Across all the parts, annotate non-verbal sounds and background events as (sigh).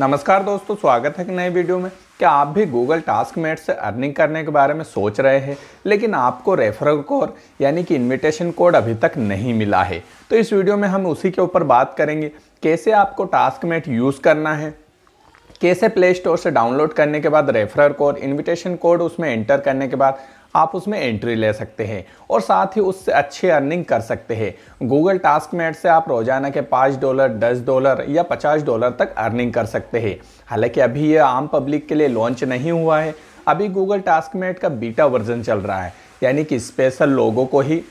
नमस्कार दोस्तों स्वागत है एक नए वीडियो में क्या आप भी गूगल टास्क मेट से अर्निंग करने के बारे में सोच रहे हैं लेकिन आपको रेफरल कोड यानी कि इनविटेशन कोड अभी तक नहीं मिला है तो इस वीडियो में हम उसी के ऊपर बात करेंगे कैसे आपको टास्क मेट यूज़ करना है कैसे प्ले स्टोर से डाउनलोड करने के बाद रेफरल कोड इन्विटेशन कोड उसमें एंटर करने के बाद आप उसमें एंट्री ले सकते हैं और साथ ही उससे अच्छे अर्निंग कर सकते हैं गूगल टास्क मेट से आप रोजाना के पाँच डॉलर दस डॉलर या पचास डॉलर तक अर्निंग कर सकते हैं हालांकि अभी यह आम पब्लिक के लिए लॉन्च नहीं हुआ है अभी गूगल टास्क मेट का बीटा वर्जन चल रहा है यानी कि स्पेशल लोगों को ही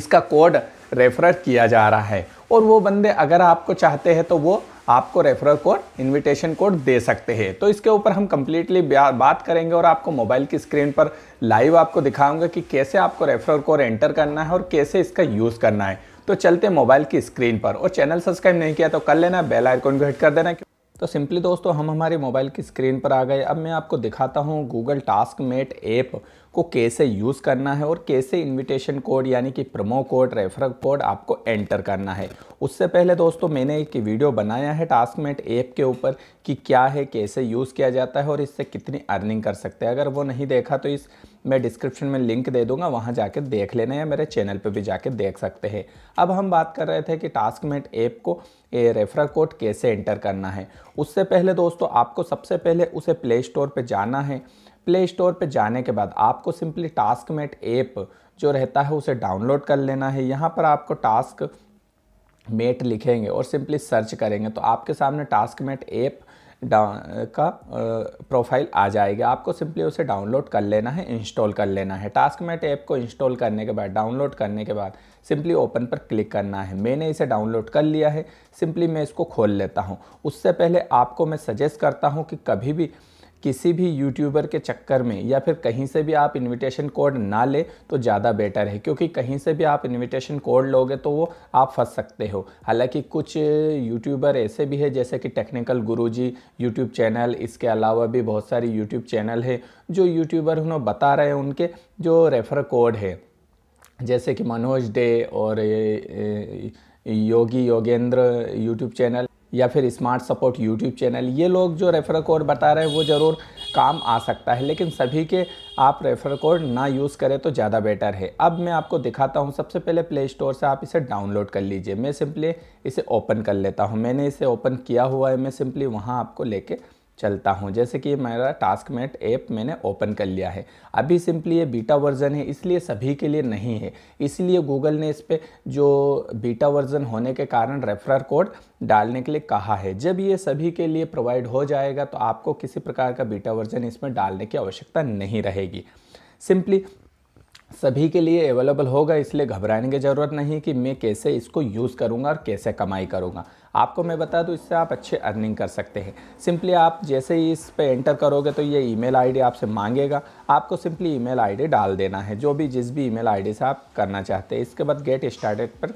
इसका कोड रेफर किया जा रहा है और वो बंदे अगर आपको चाहते हैं तो वो आपको रेफरल कोड इनविटेशन कोड दे सकते हैं तो इसके ऊपर हम कम्प्लीटली बात करेंगे और आपको मोबाइल की स्क्रीन पर लाइव आपको दिखाऊंगा कि कैसे आपको रेफरल कोड एंटर करना है और कैसे इसका यूज़ करना है तो चलते मोबाइल की स्क्रीन पर और चैनल सब्सक्राइब नहीं किया तो कर लेना बेल आइकॉन को हिट कर देना तो सिंपली दोस्तों हम हमारे मोबाइल की स्क्रीन पर आ गए अब मैं आपको दिखाता हूँ गूगल टास्क मेट ऐप को कैसे यूज़ करना है और कैसे इनविटेशन कोड यानी कि प्रोमो कोड रेफर कोड आपको एंटर करना है उससे पहले दोस्तों मैंने एक वीडियो बनाया है टास्क मेट ऐप के ऊपर कि क्या है कैसे यूज़ किया जाता है और इससे कितनी अर्निंग कर सकते हैं अगर वो नहीं देखा तो इस मैं डिस्क्रिप्शन में लिंक दे दूंगा वहाँ जाके देख लेना या मेरे चैनल पे भी जाके देख सकते हैं अब हम बात कर रहे थे कि टास्क मेट ऐप को ए रेफरल कोड कैसे एंटर करना है उससे पहले दोस्तों आपको सबसे पहले उसे प्ले स्टोर पर जाना है प्ले स्टोर पर जाने के बाद आपको सिंपली टास्क मेट ऐप जो रहता है उसे डाउनलोड कर लेना है यहाँ पर आपको टास्क मेट लिखेंगे और सिंपली सर्च करेंगे तो आपके सामने टास्क मेट ऐप का प्रोफाइल आ जाएगा आपको सिंपली उसे डाउनलोड कर लेना है इंस्टॉल कर लेना है टास्क मेट ऐप को इंस्टॉल करने के बाद डाउनलोड करने के बाद सिंपली ओपन पर क्लिक करना है मैंने इसे डाउनलोड कर लिया है सिंपली मैं इसको खोल लेता हूँ उससे पहले आपको मैं सजेस्ट करता हूँ कि कभी भी किसी भी यूट्यूबर के चक्कर में या फिर कहीं से भी आप इनविटेशन कोड ना ले तो ज़्यादा बेटर है क्योंकि कहीं से भी आप इनविटेशन कोड लोगे तो वो आप फंस सकते हो हालांकि कुछ यूट्यूबर ऐसे भी है जैसे कि टेक्निकल गुरुजी यूट्यूब चैनल इसके अलावा भी बहुत सारी यूट्यूब चैनल है जो यूट्यूबर उन्होंने बता रहे हैं उनके जो रेफर कोड है जैसे कि मनोज डे और योगी योगेंद्र यूट्यूब चैनल या फिर स्मार्ट सपोर्ट यूट्यूब चैनल ये लोग जो रेफर कोड बता रहे हैं वो ज़रूर काम आ सकता है लेकिन सभी के आप रेफर कोड ना यूज़ करें तो ज़्यादा बेटर है अब मैं आपको दिखाता हूँ सबसे पहले प्ले स्टोर से आप इसे डाउनलोड कर लीजिए मैं सिंपली इसे ओपन कर लेता हूँ मैंने इसे ओपन किया हुआ है मैं सिंपली वहाँ आपको लेके चलता हूँ जैसे कि मेरा टास्क मेट ऐप मैंने ओपन कर लिया है अभी सिंपली ये बीटा वर्जन है इसलिए सभी के लिए नहीं है इसलिए गूगल ने इस पर जो बीटा वर्जन होने के कारण रेफरर कोड डालने के लिए कहा है जब ये सभी के लिए प्रोवाइड हो जाएगा तो आपको किसी प्रकार का बीटा वर्जन इसमें डालने की आवश्यकता नहीं रहेगी सिंपली सभी के लिए अवेलेबल होगा इसलिए घबराने की ज़रूरत नहीं कि मैं कैसे इसको यूज़ करूँगा और कैसे कमाई करूँगा आपको मैं बता दूँ इससे आप अच्छे अर्निंग कर सकते हैं सिंपली आप जैसे ही इस पर एंटर करोगे तो ये ईमेल आईडी आपसे मांगेगा आपको सिंपली ईमेल आईडी डाल देना है जो भी जिस भी ईमेल आईडी से आप करना चाहते हैं इसके बाद गेट स्टार्टेड पर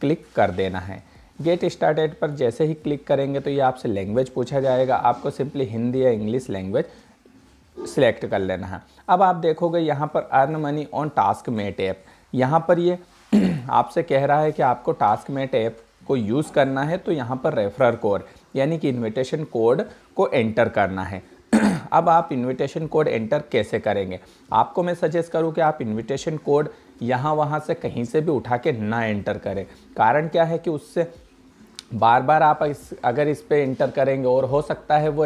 क्लिक कर देना है गेट स्टार्टेड पर जैसे ही क्लिक करेंगे तो ये आपसे लैंग्वेज पूछा जाएगा आपको सिंपली हिंदी या इंग्लिश लैंग्वेज सिलेक्ट कर लेना है अब आप देखोगे यहाँ पर earn money on Task Mate app यहाँ पर ये (clears throat) आपसे कह रहा है कि आपको टास्क मेट ऐप को यूज़ करना है तो यहाँ पर रेफरर कोड यानी कि इन्विटेशन कोड को एंटर करना है (clears throat) अब आप इन्विटेशन कोड एंटर कैसे करेंगे आपको मैं सजेस्ट करूँ कि आप इन्विटेशन कोड यहाँ वहाँ से कहीं से भी उठा के ना एंटर करें कारण क्या है कि उससे बार बार आप इस अगर इस पर इंटर करेंगे और हो सकता है वो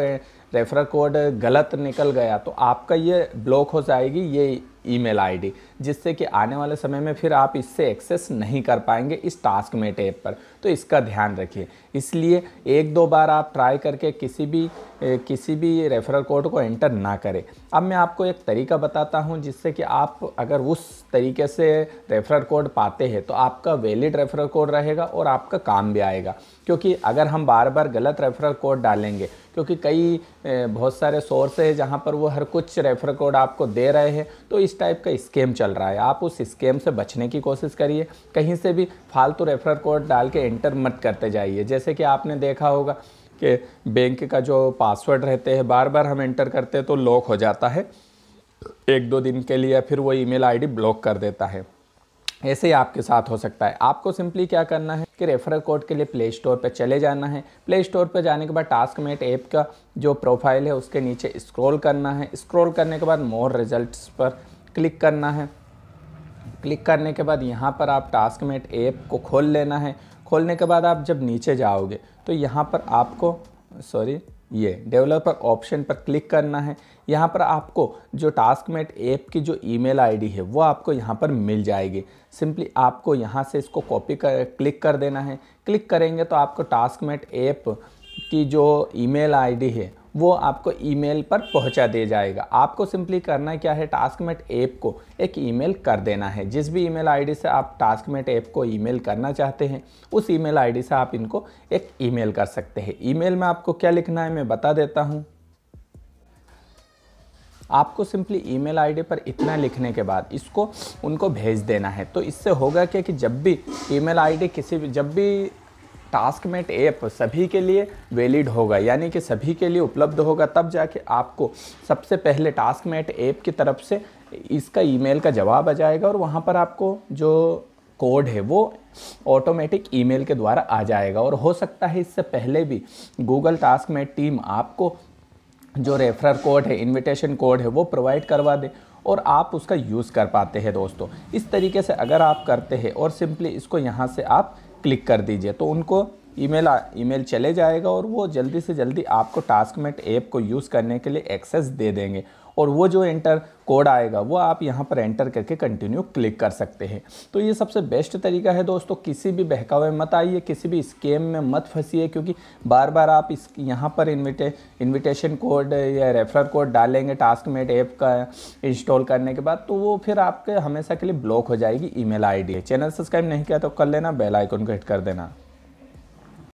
रेफरल कोड गलत निकल गया तो आपका ये ब्लॉक हो जाएगी ये ईमेल आईडी जिससे कि आने वाले समय में फिर आप इससे एक्सेस नहीं कर पाएंगे इस टास्क में टैब पर तो इसका ध्यान रखिए इसलिए एक दो बार आप ट्राई करके किसी भी किसी भी रेफरल कोड को एंटर ना करें अब मैं आपको एक तरीका बताता हूँ जिससे कि आप अगर उस तरीके से रेफरल कोड पाते हैं तो आपका वैलिड रेफरल कोड रहेगा और आपका काम भी आएगा क्योंकि अगर हम बार बार गलत रेफरल कोड डालेंगे क्योंकि कई बहुत सारे सोर्स है जहाँ पर वो हर कुछ रेफर कोड आपको दे रहे हैं तो इस टाइप का स्कैम चल रहा है आप उस स्कैम से बचने की कोशिश करिए कहीं से भी फालतू रेफर कोड डाल के एंटर मत करते जाइए जैसे कि आपने देखा होगा कि बैंक का जो पासवर्ड रहते हैं बार बार हम एंटर करते हैं तो लॉक हो जाता है एक दो दिन के लिए फिर वो ईमेल आईडी ब्लॉक कर देता है ऐसे ही आपके साथ हो सकता है आपको सिंपली क्या करना है कि रेफरल कोड के लिए प्ले स्टोर पर चले जाना है प्ले स्टोर पर जाने के बाद टास्क मेट ऐप का जो प्रोफाइल है उसके नीचे स्क्रॉल करना है स्क्रॉल करने के बाद मोर रिजल्ट्स पर क्लिक करना है क्लिक करने के बाद यहाँ पर आप टास्क मेट ऐप को खोल लेना है खोलने के बाद आप जब नीचे जाओगे तो यहाँ पर आपको सॉरी ये डेवलपर ऑप्शन पर क्लिक करना है यहाँ पर आपको जो टास्क मेट ऐप की जो ईमेल आईडी है वो आपको यहाँ पर मिल जाएगी सिंपली आपको यहाँ से इसको कॉपी कर क्लिक कर देना है क्लिक करेंगे तो आपको टास्क मेट ऐप की जो ईमेल आईडी है वो आपको ईमेल पर पहुंचा दिया जाएगा आपको सिंपली करना क्या है टास्कमेट ऐप को एक ईमेल कर देना है जिस भी ईमेल आईडी से आप टास्कमेट ऐप को ईमेल करना चाहते हैं उस ईमेल आईडी से आप इनको एक ईमेल कर सकते हैं ईमेल में आपको क्या लिखना है मैं बता देता हूँ आपको सिंपली ईमेल आईडी पर इतना लिखने के बाद इसको उनको भेज देना है तो इससे होगा क्या कि जब भी ईमेल आईडी किसी भी जब भी टास्कमेट ऐप सभी के लिए वैलिड होगा यानी कि सभी के लिए उपलब्ध होगा तब जाके आपको सबसे पहले टास्कमेट ऐप की तरफ से इसका ईमेल का जवाब आ जाएगा और वहाँ पर आपको जो कोड है वो ऑटोमेटिक ईमेल के द्वारा आ जाएगा और हो सकता है इससे पहले भी गूगल टास्क मेट टीम आपको जो रेफरर कोड है इनविटेशन कोड है वो प्रोवाइड करवा दे और आप उसका यूज़ कर पाते हैं दोस्तों इस तरीके से अगर आप करते हैं और सिंपली इसको यहाँ से आप क्लिक कर दीजिए तो उनको ईमेल ईमेल चले जाएगा और वो जल्दी से जल्दी आपको टास्कमेट ऐप को यूज़ करने के लिए एक्सेस दे देंगे और वो जो एंटर कोड आएगा वो आप यहाँ पर एंटर करके कंटिन्यू क्लिक कर सकते हैं तो ये सबसे बेस्ट तरीका है दोस्तों किसी भी बहकावे मत आइए किसी भी स्केम में मत फंसिए क्योंकि बार बार आप इस यहाँ पर इन्विटे इन्विटेशन कोड या रेफरल कोड डालेंगे टास्क मेट ऐप का इंस्टॉल करने के बाद तो वो फिर आपके हमेशा के लिए ब्लॉक हो जाएगी ई मेल चैनल सब्सक्राइब नहीं किया तो कर लेना बेलाइकन को हिट कर देना